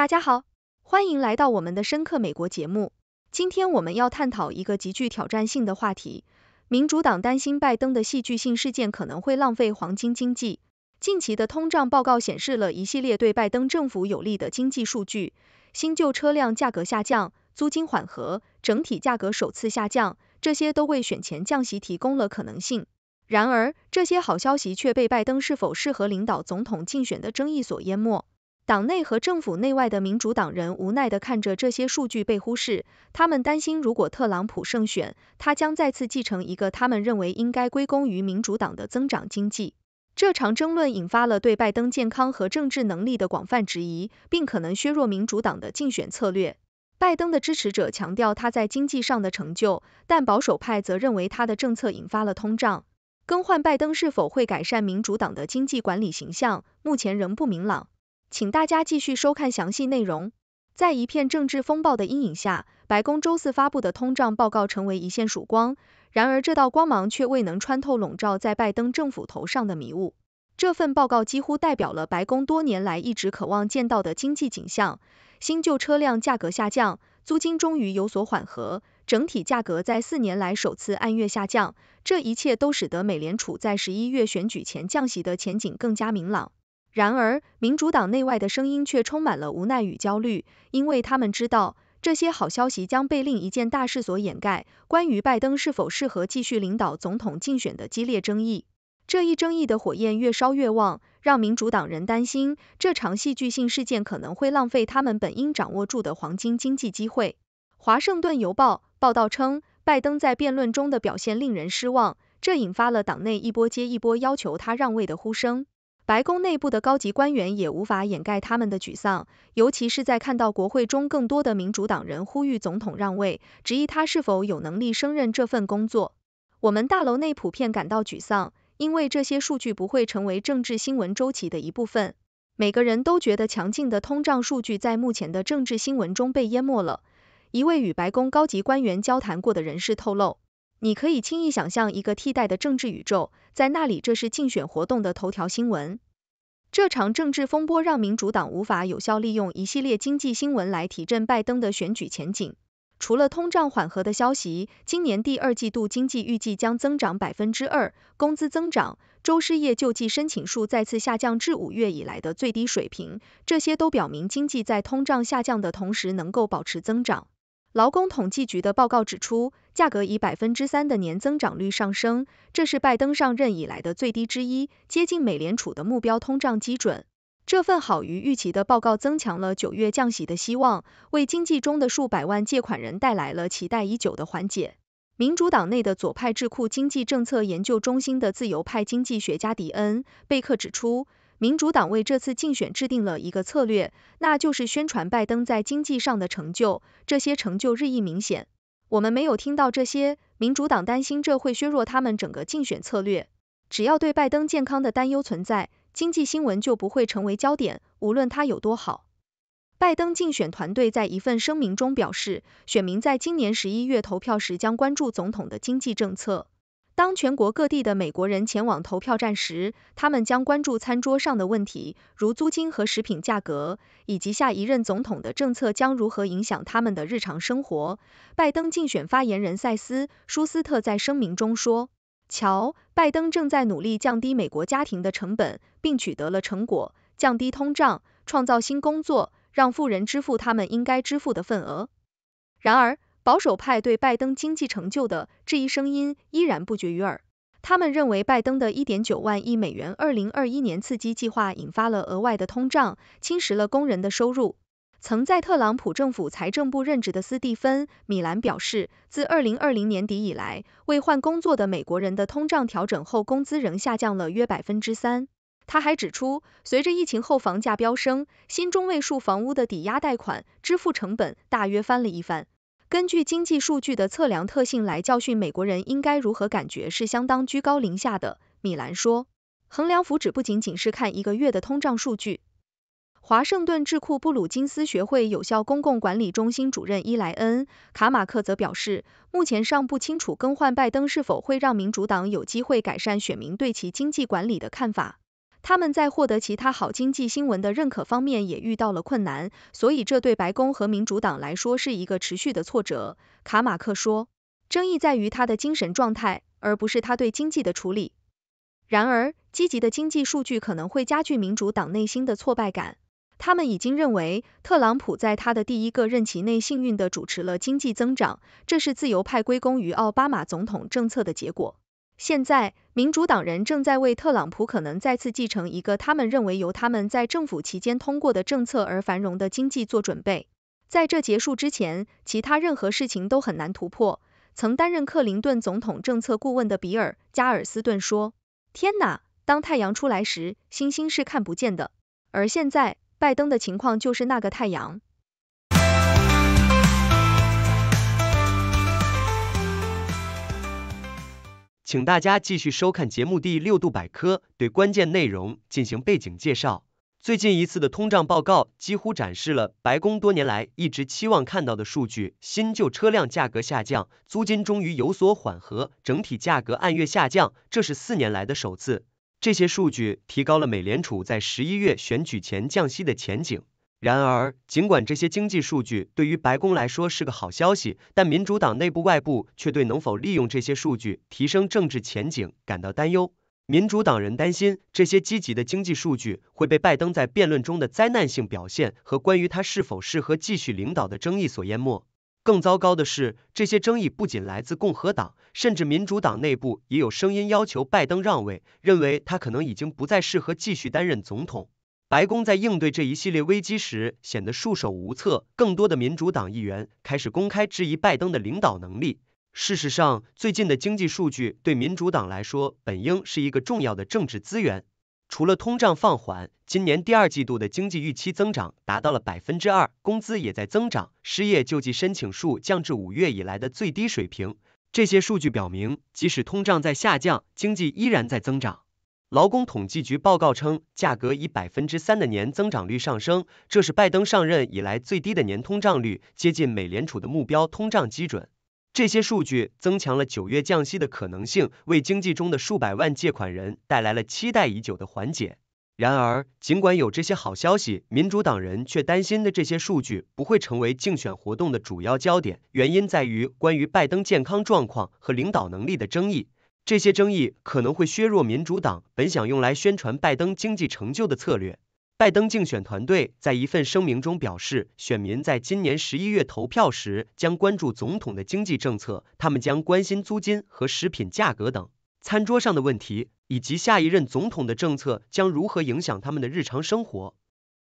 大家好，欢迎来到我们的深刻美国节目。今天我们要探讨一个极具挑战性的话题：民主党担心拜登的戏剧性事件可能会浪费黄金经济。近期的通胀报告显示了一系列对拜登政府有利的经济数据，新旧车辆价格下降，租金缓和，整体价格首次下降，这些都为选前降息提供了可能性。然而，这些好消息却被拜登是否适合领导总统竞选的争议所淹没。党内和政府内外的民主党人无奈地看着这些数据被忽视，他们担心如果特朗普胜选，他将再次继承一个他们认为应该归功于民主党的增长经济。这场争论引发了对拜登健康和政治能力的广泛质疑，并可能削弱民主党的竞选策略。拜登的支持者强调他在经济上的成就，但保守派则认为他的政策引发了通胀。更换拜登是否会改善民主党的经济管理形象，目前仍不明朗。请大家继续收看详细内容。在一片政治风暴的阴影下，白宫周四发布的通胀报告成为一线曙光。然而，这道光芒却未能穿透笼罩在拜登政府头上的迷雾。这份报告几乎代表了白宫多年来一直渴望见到的经济景象：新旧车辆价格下降，租金终于有所缓和，整体价格在四年来首次按月下降。这一切都使得美联储在十一月选举前降息的前景更加明朗。然而，民主党内外的声音却充满了无奈与焦虑，因为他们知道这些好消息将被另一件大事所掩盖——关于拜登是否适合继续领导总统竞选的激烈争议。这一争议的火焰越烧越旺，让民主党人担心，这场戏剧性事件可能会浪费他们本应掌握住的黄金经济机会。《华盛顿邮报》报道称，拜登在辩论中的表现令人失望，这引发了党内一波接一波要求他让位的呼声。白宫内部的高级官员也无法掩盖他们的沮丧，尤其是在看到国会中更多的民主党人呼吁总统让位，质疑他是否有能力胜任这份工作。我们大楼内普遍感到沮丧，因为这些数据不会成为政治新闻周期的一部分。每个人都觉得强劲的通胀数据在目前的政治新闻中被淹没了。一位与白宫高级官员交谈过的人士透露，你可以轻易想象一个替代的政治宇宙。在那里，这是竞选活动的头条新闻。这场政治风波让民主党无法有效利用一系列经济新闻来提振拜登的选举前景。除了通胀缓和的消息，今年第二季度经济预计将增长百分之二，工资增长，周失业救济申请数再次下降至五月以来的最低水平。这些都表明经济在通胀下降的同时能够保持增长。劳工统计局的报告指出。价格以百分之三的年增长率上升，这是拜登上任以来的最低之一，接近美联储的目标通胀基准。这份好于预期的报告增强了九月降息的希望，为经济中的数百万借款人带来了期待已久的缓解。民主党内的左派智库经济政策研究中心的自由派经济学家迪恩·贝克指出，民主党为这次竞选制定了一个策略，那就是宣传拜登在经济上的成就，这些成就日益明显。我们没有听到这些。民主党担心这会削弱他们整个竞选策略。只要对拜登健康的担忧存在，经济新闻就不会成为焦点，无论他有多好。拜登竞选团队在一份声明中表示，选民在今年十一月投票时将关注总统的经济政策。当全国各地的美国人前往投票站时，他们将关注餐桌上的问题，如租金和食品价格，以及下一任总统的政策将如何影响他们的日常生活。拜登竞选发言人塞斯·舒斯特在声明中说：“乔·拜登正在努力降低美国家庭的成本，并取得了成果，降低通胀，创造新工作，让富人支付他们应该支付的份额。”然而，保守派对拜登经济成就的质疑声音依然不绝于耳。他们认为，拜登的1.9万亿美元2021年刺激计划引发了额外的通胀，侵蚀了工人的收入。曾在特朗普政府财政部任职的斯蒂芬·米兰表示，自2020年底以来，未换工作的美国人的通胀调整后工资仍下降了约百分之三。他还指出，随着疫情后房价飙升，新中位数房屋的抵押贷款支付成本大约翻了一番。根据经济数据的测量特性来教训美国人应该如何感觉是相当居高临下的，米兰说。衡量福祉不仅仅是看一个月的通胀数据。华盛顿智库布鲁金斯学会有效公共管理中心主任伊莱恩·卡马克则表示，目前尚不清楚更换拜登是否会让民主党有机会改善选民对其经济管理的看法。他们在获得其他好经济新闻的认可方面也遇到了困难，所以这对白宫和民主党来说是一个持续的挫折，卡马克说。争议在于他的精神状态，而不是他对经济的处理。然而，积极的经济数据可能会加剧民主党内心的挫败感。他们已经认为，特朗普在他的第一个任期内幸运地主持了经济增长，这是自由派归功于奥巴马总统政策的结果。现在，民主党人正在为特朗普可能再次继承一个他们认为由他们在政府期间通过的政策而繁荣的经济做准备。在这结束之前，其他任何事情都很难突破。曾担任克林顿总统政策顾问的比尔·加尔斯顿说：“天哪，当太阳出来时，星星是看不见的。而现在，拜登的情况就是那个太阳。”请大家继续收看节目第六度百科，对关键内容进行背景介绍。最近一次的通胀报告几乎展示了白宫多年来一直期望看到的数据：新旧车辆价格下降，租金终于有所缓和，整体价格按月下降，这是四年来的首次。这些数据提高了美联储在十一月选举前降息的前景。然而，尽管这些经济数据对于白宫来说是个好消息，但民主党内部、外部却对能否利用这些数据提升政治前景感到担忧。民主党人担心，这些积极的经济数据会被拜登在辩论中的灾难性表现和关于他是否适合继续领导的争议所淹没。更糟糕的是，这些争议不仅来自共和党，甚至民主党内部也有声音要求拜登让位，认为他可能已经不再适合继续担任总统。白宫在应对这一系列危机时显得束手无策，更多的民主党议员开始公开质疑拜登的领导能力。事实上，最近的经济数据对民主党来说本应是一个重要的政治资源。除了通胀放缓，今年第二季度的经济预期增长达到了百分之二，工资也在增长，失业救济申请数降至五月以来的最低水平。这些数据表明，即使通胀在下降，经济依然在增长。劳工统计局报告称，价格以百分之三的年增长率上升，这是拜登上任以来最低的年通胀率，接近美联储的目标通胀基准。这些数据增强了九月降息的可能性，为经济中的数百万借款人带来了期待已久的缓解。然而，尽管有这些好消息，民主党人却担心的这些数据不会成为竞选活动的主要焦点，原因在于关于拜登健康状况和领导能力的争议。这些争议可能会削弱民主党本想用来宣传拜登经济成就的策略。拜登竞选团队在一份声明中表示，选民在今年十一月投票时将关注总统的经济政策，他们将关心租金和食品价格等餐桌上的问题，以及下一任总统的政策将如何影响他们的日常生活。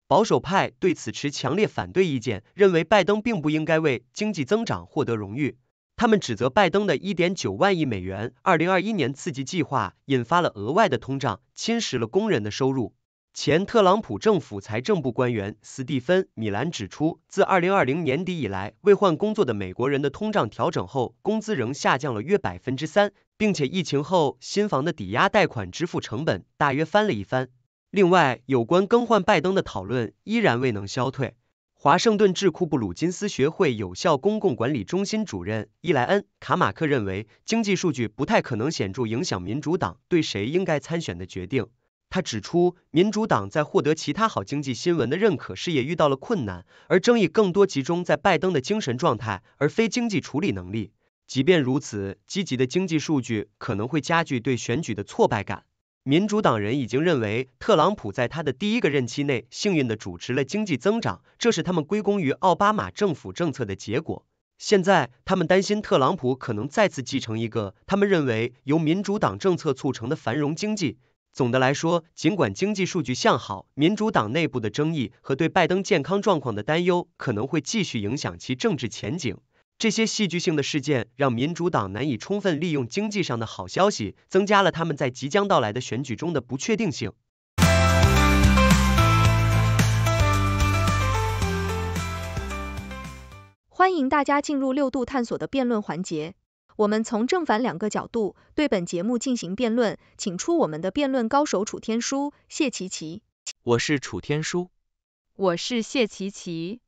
保守派对此持强烈反对意见，认为拜登并不应该为经济增长获得荣誉。他们指责拜登的一点九万亿美元2021年刺激计划引发了额外的通胀，侵蚀了工人的收入。前特朗普政府财政部官员斯蒂芬·米兰指出，自2020年底以来，未换工作的美国人的通胀调整后工资仍下降了约百分之三，并且疫情后新房的抵押贷款支付成本大约翻了一番。另外，有关更换拜登的讨论依然未能消退。华盛顿智库布鲁金斯学会有效公共管理中心主任伊莱恩·卡马克认为，经济数据不太可能显著影响民主党对谁应该参选的决定。他指出，民主党在获得其他好经济新闻的认可时也遇到了困难，而争议更多集中在拜登的精神状态而非经济处理能力。即便如此，积极的经济数据可能会加剧对选举的挫败感。民主党人已经认为，特朗普在他的第一个任期内幸运地主持了经济增长，这是他们归功于奥巴马政府政策的结果。现在，他们担心特朗普可能再次继承一个他们认为由民主党政策促成的繁荣经济。总的来说，尽管经济数据向好，民主党内部的争议和对拜登健康状况的担忧可能会继续影响其政治前景。这些戏剧性的事件让民主党难以充分利用经济上的好消息，增加了他们在即将到来的选举中的不确定性。欢迎大家进入六度探索的辩论环节，我们从正反两个角度对本节目进行辩论，请出我们的辩论高手楚天舒、谢琪琪。我是楚天舒，我是谢琪琪。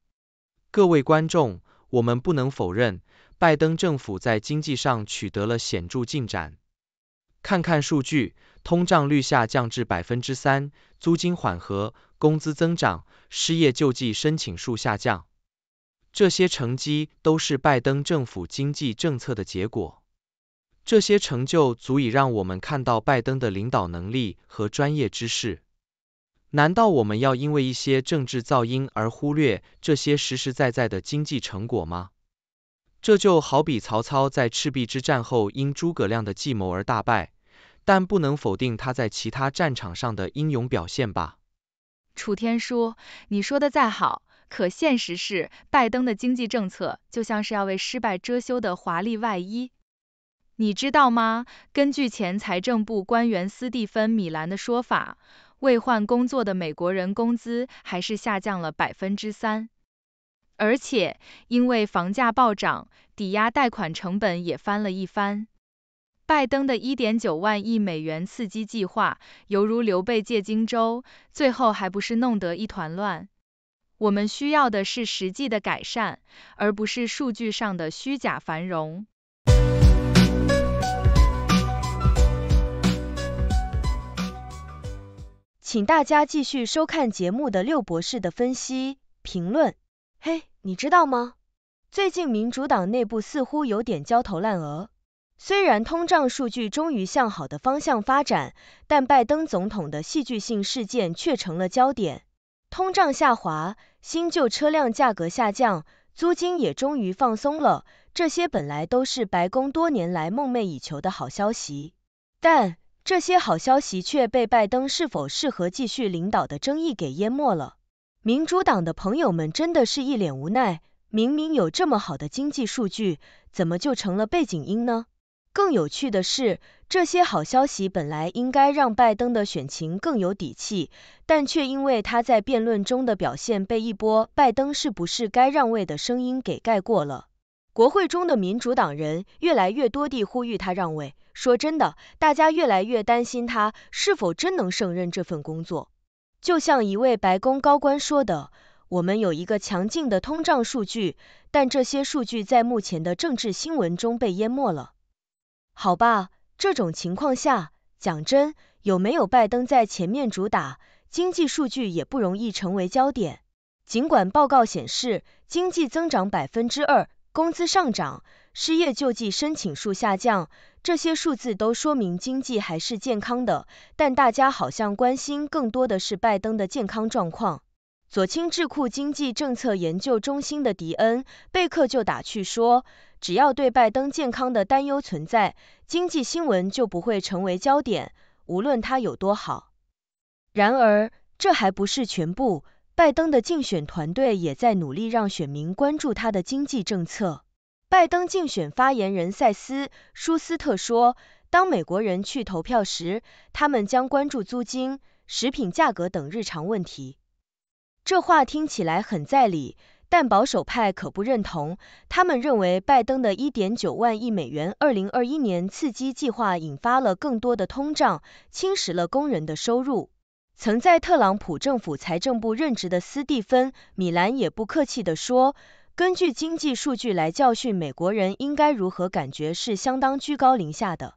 各位观众。我们不能否认，拜登政府在经济上取得了显著进展。看看数据，通胀率下降至百分之三，租金缓和，工资增长，失业救济申请数下降。这些成绩都是拜登政府经济政策的结果。这些成就足以让我们看到拜登的领导能力和专业知识。难道我们要因为一些政治噪音而忽略这些实实在在的经济成果吗？这就好比曹操在赤壁之战后因诸葛亮的计谋而大败，但不能否定他在其他战场上的英勇表现吧？楚天舒，你说的再好，可现实是拜登的经济政策就像是要为失败遮羞的华丽外衣。你知道吗？根据前财政部官员斯蒂芬·米兰的说法。未换工作的美国人工资还是下降了百分之三，而且因为房价暴涨，抵押贷款成本也翻了一番。拜登的一点九万亿美元刺激计划犹如刘备借荆州，最后还不是弄得一团乱。我们需要的是实际的改善，而不是数据上的虚假繁荣。请大家继续收看节目的六博士的分析评论。嘿，你知道吗？最近民主党内部似乎有点焦头烂额。虽然通胀数据终于向好的方向发展，但拜登总统的戏剧性事件却成了焦点。通胀下滑，新旧车辆价格下降，租金也终于放松了，这些本来都是白宫多年来梦寐以求的好消息。但这些好消息却被拜登是否适合继续领导的争议给淹没了。民主党的朋友们真的是一脸无奈，明明有这么好的经济数据，怎么就成了背景音呢？更有趣的是，这些好消息本来应该让拜登的选情更有底气，但却因为他在辩论中的表现被一波“拜登是不是该让位”的声音给盖过了。国会中的民主党人越来越多地呼吁他让位。说真的，大家越来越担心他是否真能胜任这份工作。就像一位白宫高官说的：“我们有一个强劲的通胀数据，但这些数据在目前的政治新闻中被淹没了。”好吧，这种情况下，讲真，有没有拜登在前面主打，经济数据也不容易成为焦点。尽管报告显示经济增长百分之二。工资上涨，失业救济申请数下降，这些数字都说明经济还是健康的。但大家好像关心更多的是拜登的健康状况。左倾智库经济政策研究中心的迪恩·贝克就打趣说：“只要对拜登健康的担忧存在，经济新闻就不会成为焦点，无论它有多好。”然而，这还不是全部。拜登的竞选团队也在努力让选民关注他的经济政策。拜登竞选发言人塞斯·舒斯特说：“当美国人去投票时，他们将关注租金、食品价格等日常问题。”这话听起来很在理，但保守派可不认同。他们认为，拜登的1.9万亿美元2021年刺激计划引发了更多的通胀，侵蚀了工人的收入。曾在特朗普政府财政部任职的斯蒂芬·米兰也不客气地说：“根据经济数据来教训美国人应该如何感觉，是相当居高临下的。”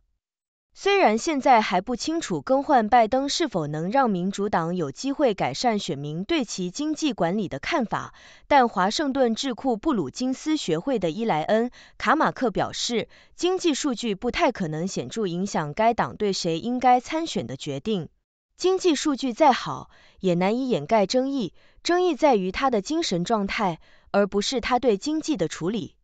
虽然现在还不清楚更换拜登是否能让民主党有机会改善选民对其经济管理的看法，但华盛顿智库布鲁金斯学会的伊莱恩·卡马克表示：“经济数据不太可能显著影响该党对谁应该参选的决定。”经济数据再好，也难以掩盖争议。争议在于他的精神状态，而不是他对经济的处理。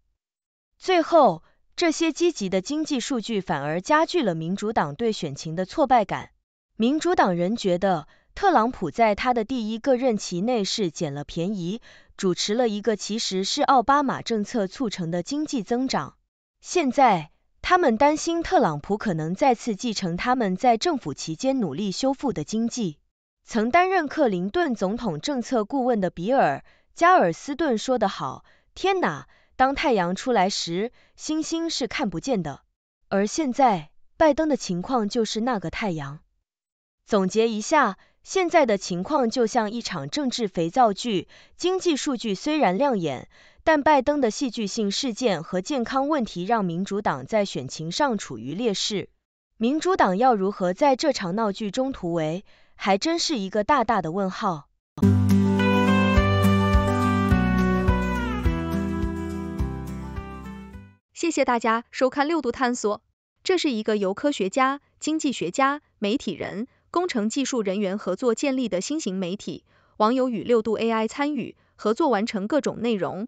最后，这些积极的经济数据反而加剧了民主党对选情的挫败感。民主党人觉得，特朗普在他的第一个任期内是捡了便宜，主持了一个其实是奥巴马政策促成的经济增长。现在，他们担心特朗普可能再次继承他们在政府期间努力修复的经济。曾担任克林顿总统政策顾问的比尔·加尔斯顿说得好：“天哪，当太阳出来时，星星是看不见的。而现在，拜登的情况就是那个太阳。”总结一下，现在的情况就像一场政治肥皂剧。经济数据虽然亮眼。但拜登的戏剧性事件和健康问题让民主党在选情上处于劣势。民主党要如何在这场闹剧中突围，还真是一个大大的问号。谢谢大家收看六度探索，这是一个由科学家、经济学家、媒体人、工程技术人员合作建立的新型媒体，网友与六度 AI 参与合作完成各种内容。